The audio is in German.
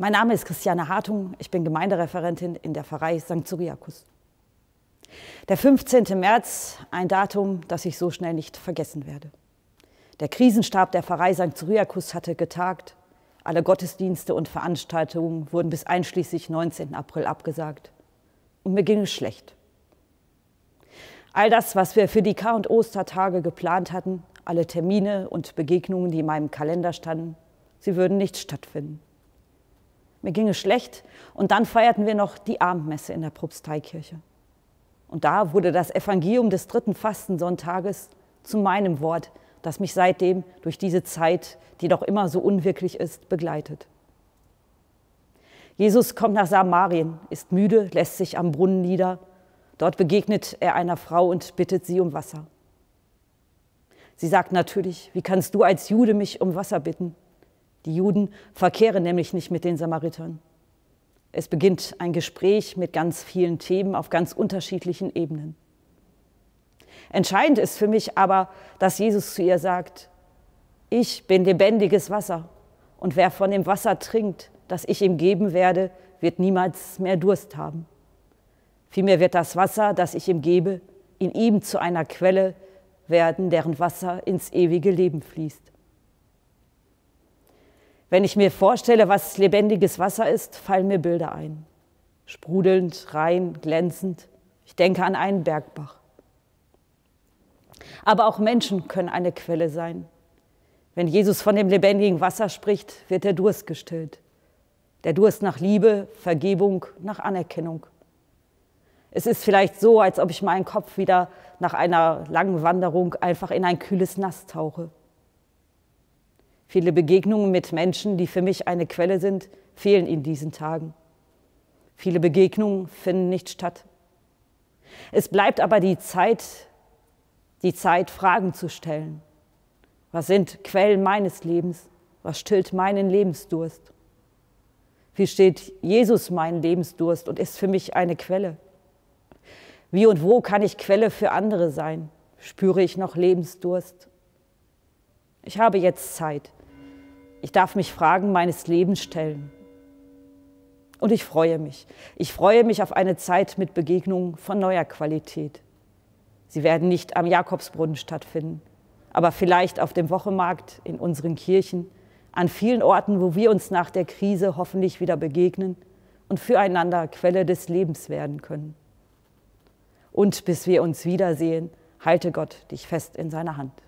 Mein Name ist Christiane Hartung, ich bin Gemeindereferentin in der Pfarrei St. Zuriakus. Der 15. März, ein Datum, das ich so schnell nicht vergessen werde. Der Krisenstab der Pfarrei St. Zuriakus hatte getagt. Alle Gottesdienste und Veranstaltungen wurden bis einschließlich 19. April abgesagt. Und mir ging es schlecht. All das, was wir für die K- und Ostertage geplant hatten, alle Termine und Begegnungen, die in meinem Kalender standen, sie würden nicht stattfinden. Mir ging es schlecht und dann feierten wir noch die Abendmesse in der Propsteikirche. Und da wurde das Evangelium des dritten Fastensonntages zu meinem Wort, das mich seitdem durch diese Zeit, die doch immer so unwirklich ist, begleitet. Jesus kommt nach Samarien, ist müde, lässt sich am Brunnen nieder. Dort begegnet er einer Frau und bittet sie um Wasser. Sie sagt natürlich, wie kannst du als Jude mich um Wasser bitten? Die Juden verkehren nämlich nicht mit den Samaritern. Es beginnt ein Gespräch mit ganz vielen Themen auf ganz unterschiedlichen Ebenen. Entscheidend ist für mich aber, dass Jesus zu ihr sagt, ich bin lebendiges Wasser und wer von dem Wasser trinkt, das ich ihm geben werde, wird niemals mehr Durst haben. Vielmehr wird das Wasser, das ich ihm gebe, in ihm zu einer Quelle werden, deren Wasser ins ewige Leben fließt. Wenn ich mir vorstelle, was lebendiges Wasser ist, fallen mir Bilder ein. Sprudelnd, rein, glänzend. Ich denke an einen Bergbach. Aber auch Menschen können eine Quelle sein. Wenn Jesus von dem lebendigen Wasser spricht, wird der Durst gestillt. Der Durst nach Liebe, Vergebung, nach Anerkennung. Es ist vielleicht so, als ob ich meinen Kopf wieder nach einer langen Wanderung einfach in ein kühles Nass tauche. Viele Begegnungen mit Menschen, die für mich eine Quelle sind, fehlen in diesen Tagen. Viele Begegnungen finden nicht statt. Es bleibt aber die Zeit, die Zeit, Fragen zu stellen. Was sind Quellen meines Lebens? Was stillt meinen Lebensdurst? Wie steht Jesus meinen Lebensdurst und ist für mich eine Quelle? Wie und wo kann ich Quelle für andere sein? Spüre ich noch Lebensdurst? Ich habe jetzt Zeit. Ich darf mich Fragen meines Lebens stellen. Und ich freue mich. Ich freue mich auf eine Zeit mit Begegnungen von neuer Qualität. Sie werden nicht am Jakobsbrunnen stattfinden, aber vielleicht auf dem Wochenmarkt, in unseren Kirchen, an vielen Orten, wo wir uns nach der Krise hoffentlich wieder begegnen und füreinander Quelle des Lebens werden können. Und bis wir uns wiedersehen, halte Gott dich fest in seiner Hand.